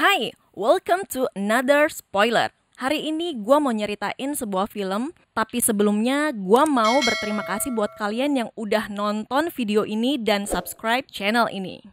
Hai, welcome to another spoiler. Hari ini gue mau nyeritain sebuah film, tapi sebelumnya gue mau berterima kasih buat kalian yang udah nonton video ini dan subscribe channel ini.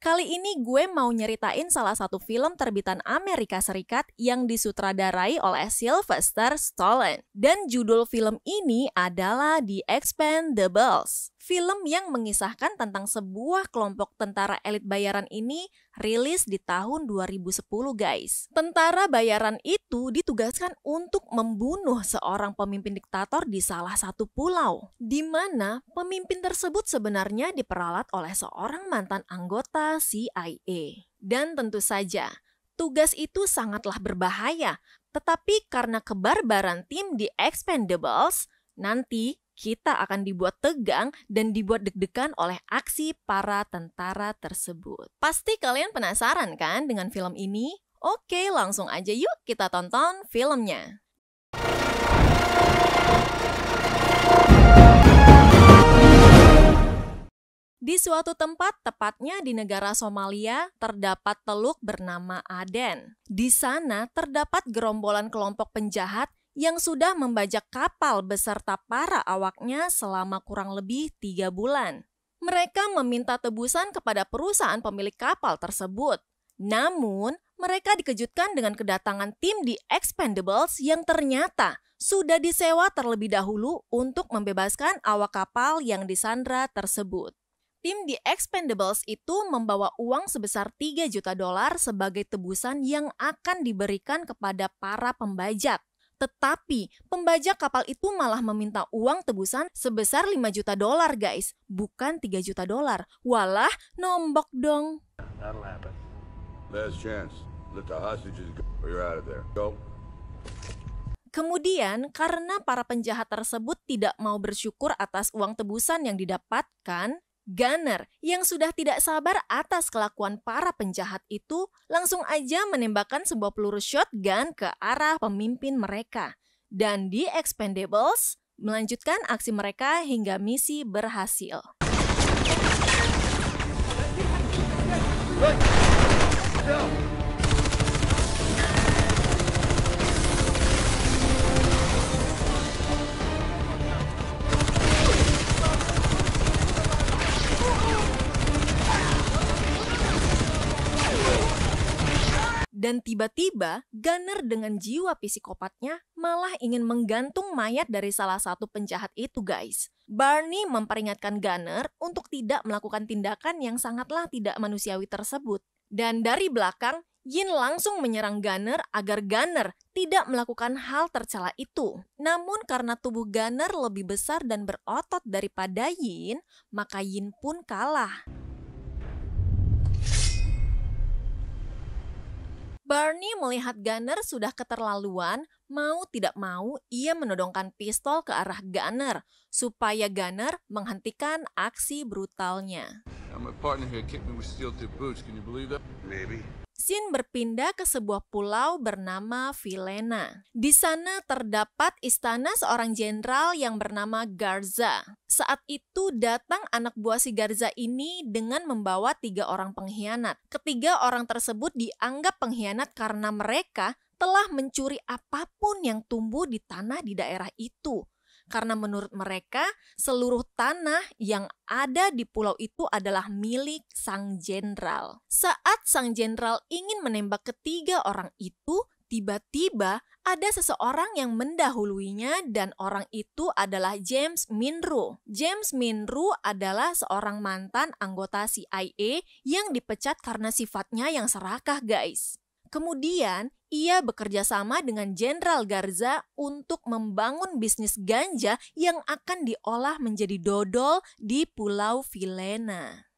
Kali ini gue mau nyeritain salah satu film terbitan Amerika Serikat yang disutradarai oleh Sylvester Stallone. Dan judul film ini adalah The Expendables. Film yang mengisahkan tentang sebuah kelompok tentara elit bayaran ini rilis di tahun 2010, guys. Tentara bayaran itu ditugaskan untuk membunuh seorang pemimpin diktator di salah satu pulau, di mana pemimpin tersebut sebenarnya diperalat oleh seorang mantan anggota CIA. Dan tentu saja, tugas itu sangatlah berbahaya. Tetapi karena kebarbaran tim di Expendables, nanti kita akan dibuat tegang dan dibuat deg-degan oleh aksi para tentara tersebut. Pasti kalian penasaran kan dengan film ini? Oke, langsung aja yuk kita tonton filmnya. Di suatu tempat, tepatnya di negara Somalia, terdapat teluk bernama Aden. Di sana terdapat gerombolan kelompok penjahat yang sudah membajak kapal beserta para awaknya selama kurang lebih tiga bulan. Mereka meminta tebusan kepada perusahaan pemilik kapal tersebut. Namun, mereka dikejutkan dengan kedatangan tim di Expendables yang ternyata sudah disewa terlebih dahulu untuk membebaskan awak kapal yang disandra tersebut. Tim di Expendables itu membawa uang sebesar 3 juta dolar sebagai tebusan yang akan diberikan kepada para pembajak. Tetapi pembajak kapal itu malah meminta uang tebusan sebesar 5 juta dolar guys, bukan 3 juta dolar. Walah, nombok dong. Kemudian, karena para penjahat tersebut tidak mau bersyukur atas uang tebusan yang didapatkan, Gunner yang sudah tidak sabar atas kelakuan para penjahat itu langsung aja menembakkan sebuah peluru shotgun ke arah pemimpin mereka. Dan di Expendables melanjutkan aksi mereka hingga misi berhasil. Hey, Dan tiba-tiba, Gunner dengan jiwa psikopatnya malah ingin menggantung mayat dari salah satu penjahat itu, guys. Barney memperingatkan Gunner untuk tidak melakukan tindakan yang sangatlah tidak manusiawi tersebut. Dan dari belakang, Yin langsung menyerang Gunner agar Gunner tidak melakukan hal tercela itu. Namun karena tubuh Gunner lebih besar dan berotot daripada Yin, maka Yin pun kalah. Barney melihat Gunner sudah keterlaluan, mau tidak mau ia menodongkan pistol ke arah Gunner supaya Gunner menghentikan aksi brutalnya. Sin berpindah ke sebuah pulau bernama Vilena. Di sana terdapat istana seorang jenderal yang bernama Garza. Saat itu datang anak buah si Garza ini dengan membawa tiga orang pengkhianat. Ketiga orang tersebut dianggap pengkhianat karena mereka telah mencuri apapun yang tumbuh di tanah di daerah itu karena menurut mereka seluruh tanah yang ada di pulau itu adalah milik sang jenderal. Saat sang jenderal ingin menembak ketiga orang itu, tiba-tiba ada seseorang yang mendahuluinya dan orang itu adalah James Minru. James Minru adalah seorang mantan anggota CIA yang dipecat karena sifatnya yang serakah guys. Kemudian ia bekerja sama dengan Jenderal Garza untuk membangun bisnis ganja yang akan diolah menjadi dodol di Pulau Vilena.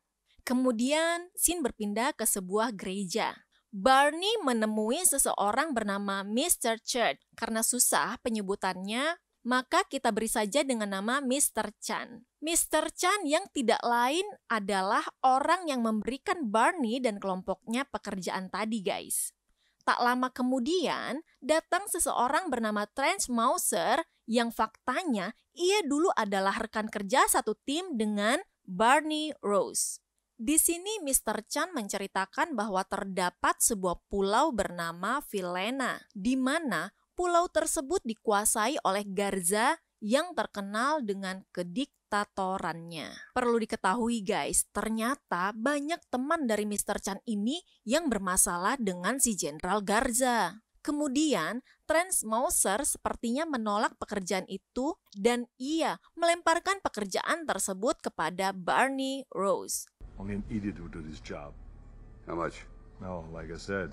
Kemudian, Sin berpindah ke sebuah gereja. Barney menemui seseorang bernama Mr. Church. Karena susah penyebutannya, maka kita beri saja dengan nama Mr. Chan. Mr. Chan yang tidak lain adalah orang yang memberikan Barney dan kelompoknya pekerjaan tadi, guys tak lama kemudian datang seseorang bernama Trent Mauser yang faktanya ia dulu adalah rekan kerja satu tim dengan Barney Rose. Di sini Mr. Chan menceritakan bahwa terdapat sebuah pulau bernama Vilena, di mana pulau tersebut dikuasai oleh Garza yang terkenal dengan kedik diktatorannya. Perlu diketahui guys, ternyata banyak teman dari Mr. Chan ini yang bermasalah dengan si Jenderal Garza. Kemudian, Trans Mauser sepertinya menolak pekerjaan itu dan ia melemparkan pekerjaan tersebut kepada Barney Rose. Only an idiot would do this job. How much? No, oh, like I said,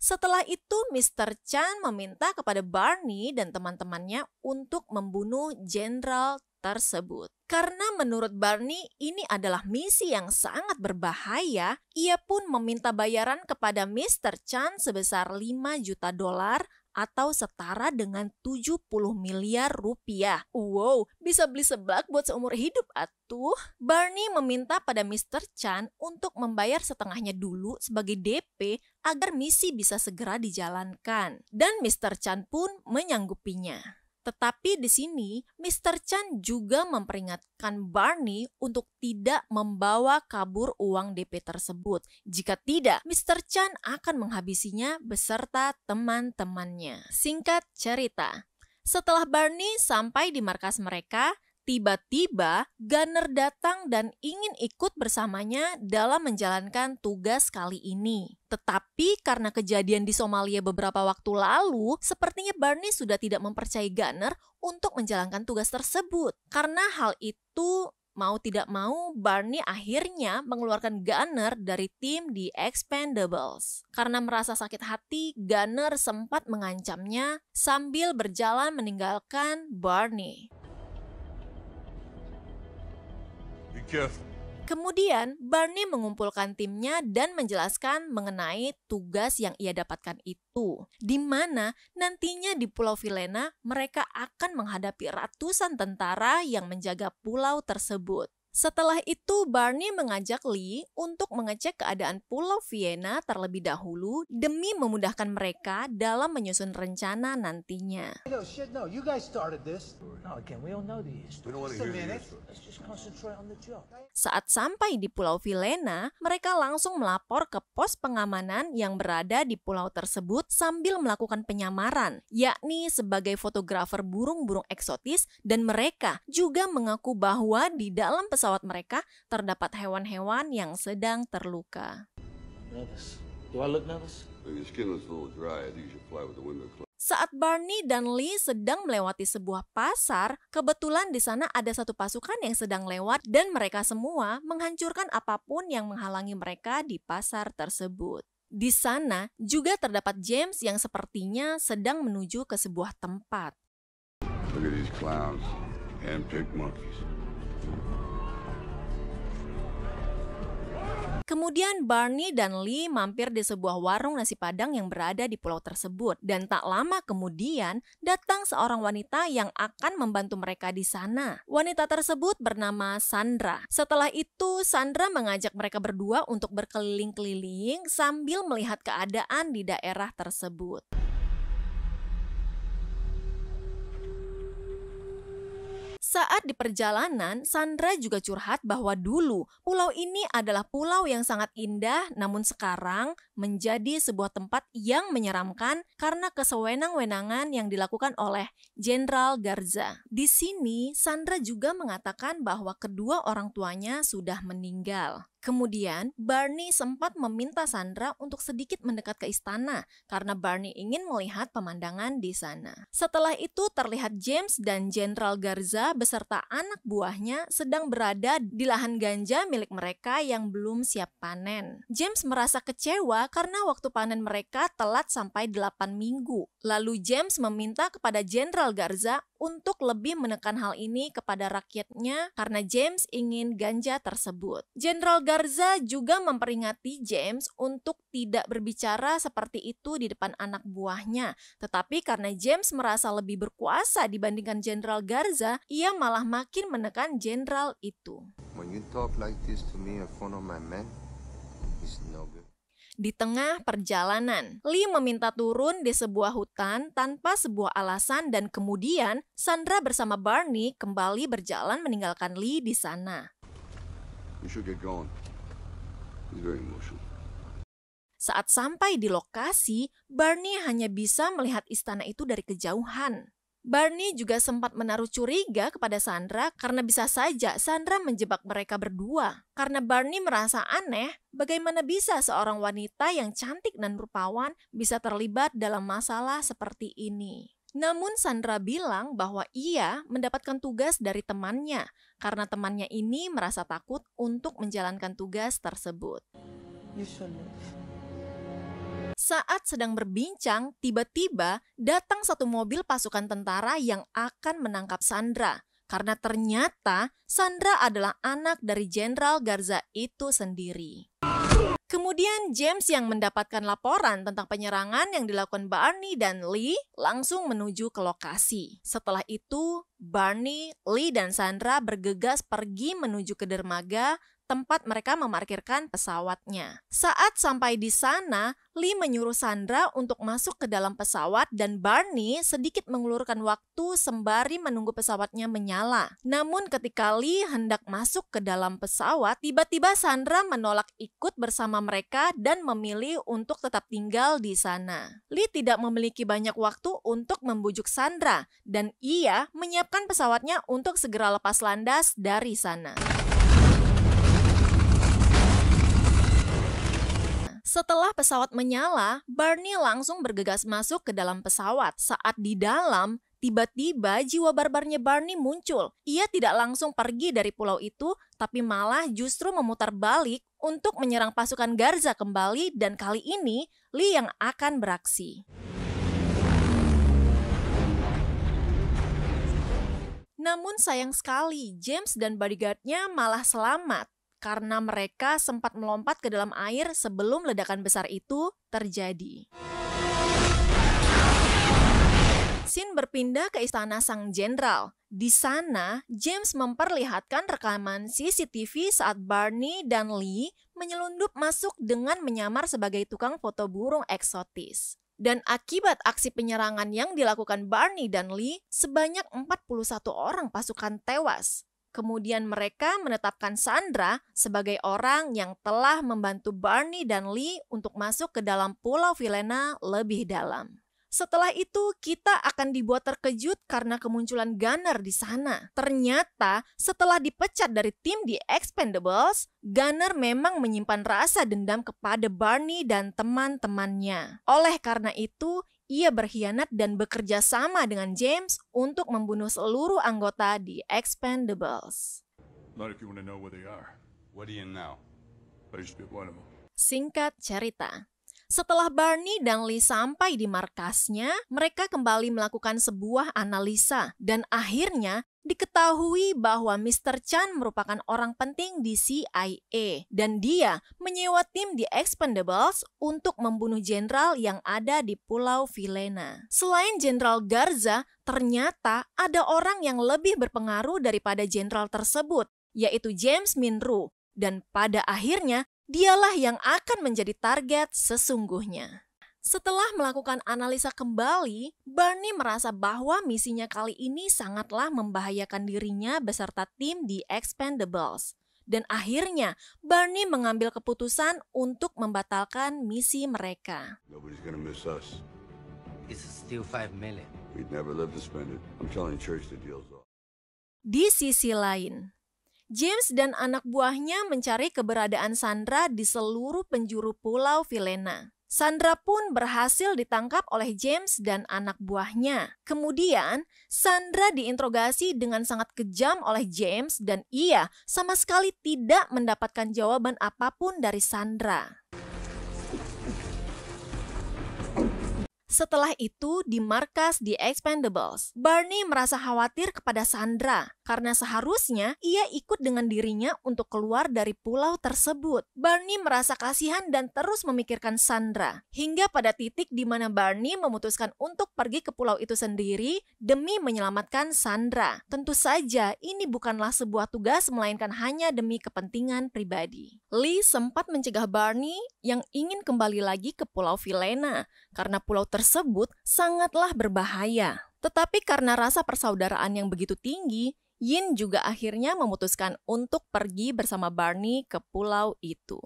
setelah itu, Mr. Chan meminta kepada Barney dan teman-temannya untuk membunuh jenderal tersebut. Karena menurut Barney ini adalah misi yang sangat berbahaya, ia pun meminta bayaran kepada Mr. Chan sebesar 5 juta dolar atau setara dengan 70 miliar rupiah. Wow, bisa beli seblak buat seumur hidup atuh. Barney meminta pada Mr. Chan untuk membayar setengahnya dulu sebagai DP agar misi bisa segera dijalankan. Dan Mr. Chan pun menyanggupinya. Tetapi di sini, Mr. Chan juga memperingatkan Barney untuk tidak membawa kabur uang DP tersebut. Jika tidak, Mr. Chan akan menghabisinya beserta teman-temannya. Singkat cerita, setelah Barney sampai di markas mereka, Tiba-tiba, Gunner datang dan ingin ikut bersamanya dalam menjalankan tugas kali ini. Tetapi karena kejadian di Somalia beberapa waktu lalu, sepertinya Barney sudah tidak mempercayai Gunner untuk menjalankan tugas tersebut. Karena hal itu mau tidak mau, Barney akhirnya mengeluarkan Gunner dari tim di Expendables. Karena merasa sakit hati, Gunner sempat mengancamnya sambil berjalan meninggalkan Barney. Kemudian, Barney mengumpulkan timnya dan menjelaskan mengenai tugas yang ia dapatkan itu, di mana nantinya di Pulau Vilena mereka akan menghadapi ratusan tentara yang menjaga pulau tersebut. Setelah itu, Barney mengajak Lee untuk mengecek keadaan Pulau Vienna terlebih dahulu demi memudahkan mereka dalam menyusun rencana nantinya. Saat sampai di Pulau Vienna, mereka langsung melapor ke pos pengamanan yang berada di pulau tersebut sambil melakukan penyamaran, yakni sebagai fotografer burung-burung eksotis dan mereka juga mengaku bahwa di dalam pesawat pesawat mereka terdapat hewan-hewan yang sedang terluka. Saat Barney dan Lee sedang melewati sebuah pasar, kebetulan di sana ada satu pasukan yang sedang lewat dan mereka semua menghancurkan apapun yang menghalangi mereka di pasar tersebut. Di sana juga terdapat James yang sepertinya sedang menuju ke sebuah tempat. Look at these clowns, monkeys. Kemudian Barney dan Lee mampir di sebuah warung nasi padang yang berada di pulau tersebut. Dan tak lama kemudian datang seorang wanita yang akan membantu mereka di sana. Wanita tersebut bernama Sandra. Setelah itu Sandra mengajak mereka berdua untuk berkeliling-keliling sambil melihat keadaan di daerah tersebut. Saat di perjalanan, Sandra juga curhat bahwa dulu pulau ini adalah pulau yang sangat indah, namun sekarang menjadi sebuah tempat yang menyeramkan karena kesewenang-wenangan yang dilakukan oleh Jenderal Garza. Di sini, Sandra juga mengatakan bahwa kedua orang tuanya sudah meninggal. Kemudian, Barney sempat meminta Sandra untuk sedikit mendekat ke istana karena Barney ingin melihat pemandangan di sana. Setelah itu, terlihat James dan Jenderal Garza beserta anak buahnya sedang berada di lahan ganja milik mereka yang belum siap panen. James merasa kecewa karena waktu panen mereka telat sampai 8 minggu. Lalu James meminta kepada Jenderal Al-Garza untuk lebih menekan hal ini kepada rakyatnya karena James ingin ganja tersebut. Jenderal Garza juga memperingati James untuk tidak berbicara seperti itu di depan anak buahnya. Tetapi karena James merasa lebih berkuasa dibandingkan Jenderal Garza, ia malah makin menekan jenderal itu. When you talk like this to me in front of my men, it's no good di tengah perjalanan. Lee meminta turun di sebuah hutan tanpa sebuah alasan dan kemudian Sandra bersama Barney kembali berjalan meninggalkan Lee di sana. Saat sampai di lokasi, Barney hanya bisa melihat istana itu dari kejauhan. Barney juga sempat menaruh curiga kepada Sandra karena bisa saja Sandra menjebak mereka berdua. Karena Barney merasa aneh, bagaimana bisa seorang wanita yang cantik dan rupawan bisa terlibat dalam masalah seperti ini. Namun Sandra bilang bahwa ia mendapatkan tugas dari temannya karena temannya ini merasa takut untuk menjalankan tugas tersebut. You saat sedang berbincang, tiba-tiba datang satu mobil pasukan tentara yang akan menangkap Sandra. Karena ternyata Sandra adalah anak dari Jenderal Garza itu sendiri. Kemudian James yang mendapatkan laporan tentang penyerangan yang dilakukan Barney dan Lee langsung menuju ke lokasi. Setelah itu, Barney, Lee, dan Sandra bergegas pergi menuju ke dermaga tempat mereka memarkirkan pesawatnya. Saat sampai di sana, Lee menyuruh Sandra untuk masuk ke dalam pesawat dan Barney sedikit mengulurkan waktu sembari menunggu pesawatnya menyala. Namun ketika Lee hendak masuk ke dalam pesawat, tiba-tiba Sandra menolak ikut bersama mereka dan memilih untuk tetap tinggal di sana. Lee tidak memiliki banyak waktu untuk membujuk Sandra dan ia menyiapkan pesawatnya untuk segera lepas landas dari sana. Setelah pesawat menyala, Barney langsung bergegas masuk ke dalam pesawat. Saat di dalam, tiba-tiba jiwa barbarnya Barney muncul. Ia tidak langsung pergi dari pulau itu, tapi malah justru memutar balik untuk menyerang pasukan Garza kembali dan kali ini Lee yang akan beraksi. Namun sayang sekali, James dan bodyguardnya malah selamat karena mereka sempat melompat ke dalam air sebelum ledakan besar itu terjadi. Sin berpindah ke istana sang jenderal. Di sana, James memperlihatkan rekaman CCTV saat Barney dan Lee menyelundup masuk dengan menyamar sebagai tukang foto burung eksotis. Dan akibat aksi penyerangan yang dilakukan Barney dan Lee, sebanyak 41 orang pasukan tewas. Kemudian mereka menetapkan Sandra sebagai orang yang telah membantu Barney dan Lee untuk masuk ke dalam pulau Vilena lebih dalam. Setelah itu, kita akan dibuat terkejut karena kemunculan Gunner di sana. Ternyata, setelah dipecat dari tim di Expendables, Gunner memang menyimpan rasa dendam kepada Barney dan teman-temannya. Oleh karena itu, ia berkhianat dan bekerja sama dengan James untuk membunuh seluruh anggota di Expendables. Singkat cerita, setelah Barney dan Lee sampai di markasnya, mereka kembali melakukan sebuah analisa dan akhirnya diketahui bahwa Mr. Chan merupakan orang penting di CIA dan dia menyewa tim di Expendables untuk membunuh jenderal yang ada di Pulau Vilena. Selain Jenderal Garza, ternyata ada orang yang lebih berpengaruh daripada jenderal tersebut, yaitu James Minru. Dan pada akhirnya dialah yang akan menjadi target sesungguhnya. Setelah melakukan analisa kembali, Barney merasa bahwa misinya kali ini sangatlah membahayakan dirinya beserta tim di Expendables. Dan akhirnya, Barney mengambil keputusan untuk membatalkan misi mereka. Di sisi lain, James dan anak buahnya mencari keberadaan Sandra di seluruh penjuru pulau Vilena. Sandra pun berhasil ditangkap oleh James dan anak buahnya. Kemudian, Sandra diinterogasi dengan sangat kejam oleh James dan ia sama sekali tidak mendapatkan jawaban apapun dari Sandra. Setelah itu, di markas The Expendables, Barney merasa khawatir kepada Sandra karena seharusnya ia ikut dengan dirinya untuk keluar dari pulau tersebut. Barney merasa kasihan dan terus memikirkan Sandra, hingga pada titik di mana Barney memutuskan untuk pergi ke pulau itu sendiri demi menyelamatkan Sandra. Tentu saja, ini bukanlah sebuah tugas melainkan hanya demi kepentingan pribadi. Lee sempat mencegah Barney yang ingin kembali lagi ke pulau Vilena karena pulau tersebut tersebut sangatlah berbahaya. Tetapi karena rasa persaudaraan yang begitu tinggi, Yin juga akhirnya memutuskan untuk pergi bersama Barney ke pulau itu.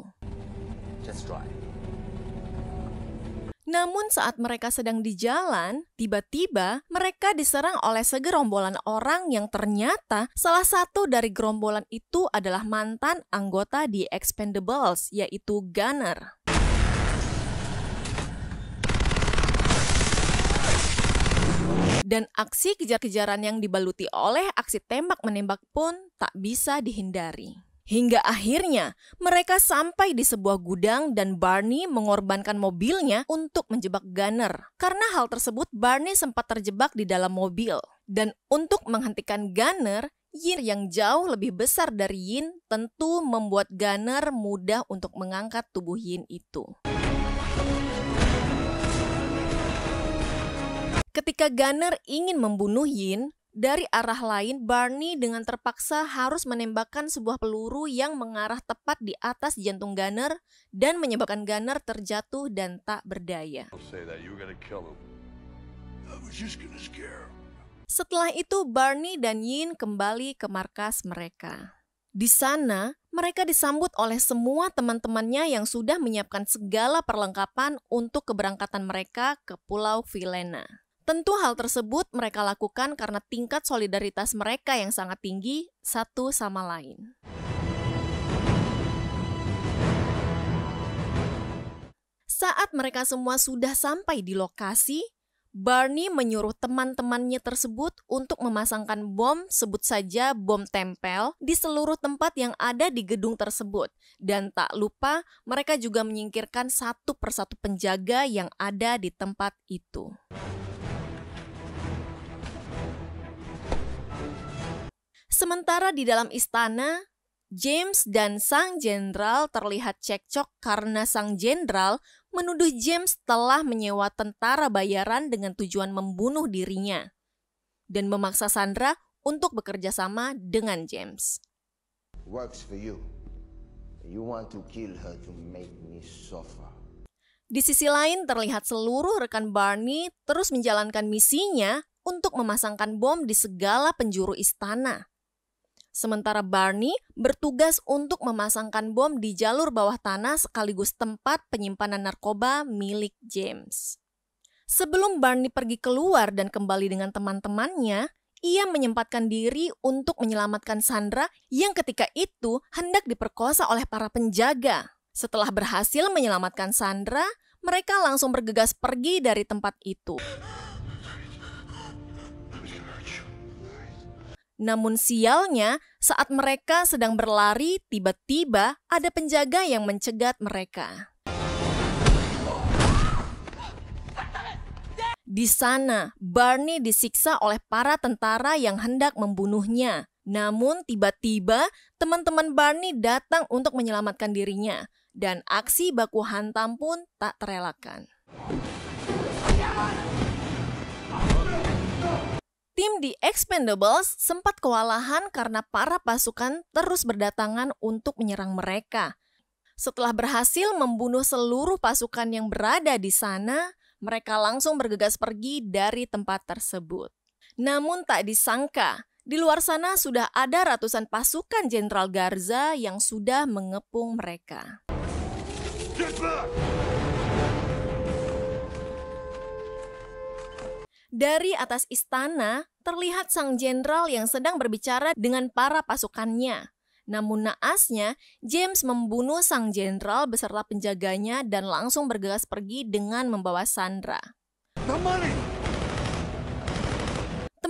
Namun saat mereka sedang di jalan, tiba-tiba mereka diserang oleh segerombolan orang yang ternyata salah satu dari gerombolan itu adalah mantan anggota di Expendables, yaitu Gunner. Dan aksi kejar-kejaran yang dibaluti oleh aksi tembak-menembak pun tak bisa dihindari. Hingga akhirnya mereka sampai di sebuah gudang dan Barney mengorbankan mobilnya untuk menjebak Gunner. Karena hal tersebut Barney sempat terjebak di dalam mobil. Dan untuk menghentikan Gunner, Yin yang jauh lebih besar dari Yin tentu membuat Gunner mudah untuk mengangkat tubuh Yin itu. Ketika Gunner ingin membunuh Yin, dari arah lain Barney dengan terpaksa harus menembakkan sebuah peluru yang mengarah tepat di atas jantung Gunner dan menyebabkan Gunner terjatuh dan tak berdaya. Setelah itu Barney dan Yin kembali ke markas mereka. Di sana, mereka disambut oleh semua teman-temannya yang sudah menyiapkan segala perlengkapan untuk keberangkatan mereka ke Pulau Vilena. Tentu hal tersebut mereka lakukan karena tingkat solidaritas mereka yang sangat tinggi satu sama lain. Saat mereka semua sudah sampai di lokasi, Barney menyuruh teman-temannya tersebut untuk memasangkan bom, sebut saja bom tempel, di seluruh tempat yang ada di gedung tersebut. Dan tak lupa, mereka juga menyingkirkan satu persatu penjaga yang ada di tempat itu. Sementara di dalam istana, James dan sang jenderal terlihat cekcok karena sang jenderal menuduh James telah menyewa tentara bayaran dengan tujuan membunuh dirinya dan memaksa Sandra untuk bekerja sama dengan James. Works for you. You want to kill her to make me suffer. Di sisi lain terlihat seluruh rekan Barney terus menjalankan misinya untuk memasangkan bom di segala penjuru istana. Sementara Barney bertugas untuk memasangkan bom di jalur bawah tanah sekaligus tempat penyimpanan narkoba milik James. Sebelum Barney pergi keluar dan kembali dengan teman-temannya, ia menyempatkan diri untuk menyelamatkan Sandra yang ketika itu hendak diperkosa oleh para penjaga. Setelah berhasil menyelamatkan Sandra, mereka langsung bergegas pergi dari tempat itu. Namun sialnya, saat mereka sedang berlari, tiba-tiba ada penjaga yang mencegat mereka. Di sana, Barney disiksa oleh para tentara yang hendak membunuhnya. Namun tiba-tiba teman-teman Barney datang untuk menyelamatkan dirinya dan aksi baku hantam pun tak terelakkan. Tim di Expendables sempat kewalahan karena para pasukan terus berdatangan untuk menyerang mereka. Setelah berhasil membunuh seluruh pasukan yang berada di sana, mereka langsung bergegas pergi dari tempat tersebut. Namun tak disangka, di luar sana sudah ada ratusan pasukan Jenderal Garza yang sudah mengepung mereka. Get back! Dari atas istana, terlihat sang jenderal yang sedang berbicara dengan para pasukannya. Namun naasnya, James membunuh sang jenderal beserta penjaganya dan langsung bergegas pergi dengan membawa Sandra. money.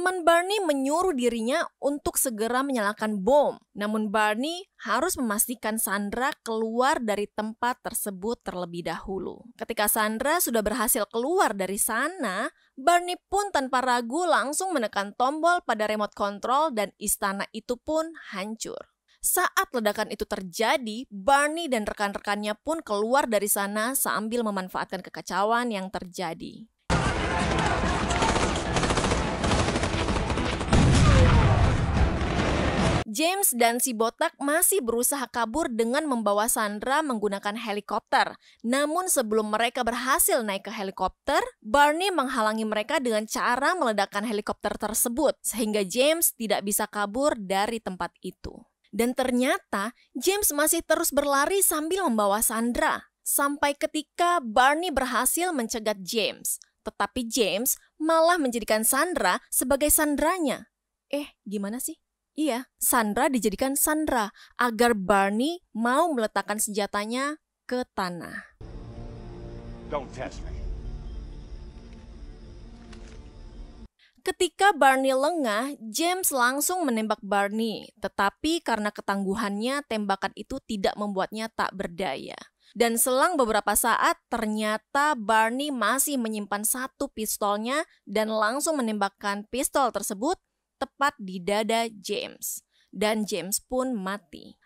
Teman Barney menyuruh dirinya untuk segera menyalakan bom. Namun Barney harus memastikan Sandra keluar dari tempat tersebut terlebih dahulu. Ketika Sandra sudah berhasil keluar dari sana, Barney pun tanpa ragu langsung menekan tombol pada remote control dan istana itu pun hancur. Saat ledakan itu terjadi, Barney dan rekan-rekannya pun keluar dari sana sambil memanfaatkan kekacauan yang terjadi. James dan si botak masih berusaha kabur dengan membawa Sandra menggunakan helikopter. Namun sebelum mereka berhasil naik ke helikopter, Barney menghalangi mereka dengan cara meledakkan helikopter tersebut sehingga James tidak bisa kabur dari tempat itu. Dan ternyata James masih terus berlari sambil membawa Sandra sampai ketika Barney berhasil mencegat James. Tetapi James malah menjadikan Sandra sebagai sandranya. Eh, gimana sih? Iya, Sandra dijadikan Sandra agar Barney mau meletakkan senjatanya ke tanah. Don't test me. Ketika Barney lengah, James langsung menembak Barney, tetapi karena ketangguhannya, tembakan itu tidak membuatnya tak berdaya. Dan selang beberapa saat, ternyata Barney masih menyimpan satu pistolnya dan langsung menembakkan pistol tersebut tepat di dada James, dan James pun mati.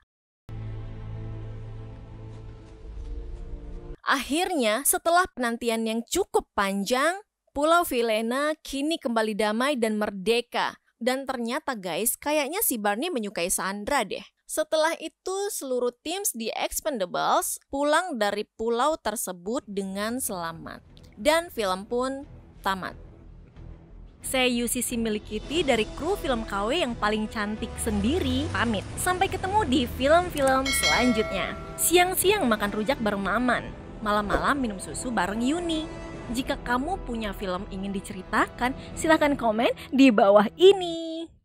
Akhirnya, setelah penantian yang cukup panjang, Pulau Vilena kini kembali damai dan merdeka. Dan ternyata guys, kayaknya si Barney menyukai Sandra deh. Setelah itu, seluruh tim di Expendables pulang dari pulau tersebut dengan selamat. Dan film pun tamat. Saya Yusi Similikiti dari kru film KW yang paling cantik sendiri pamit. Sampai ketemu di film-film selanjutnya. Siang-siang makan rujak bareng Maman, malam-malam minum susu bareng Yuni. Jika kamu punya film ingin diceritakan, silahkan komen di bawah ini.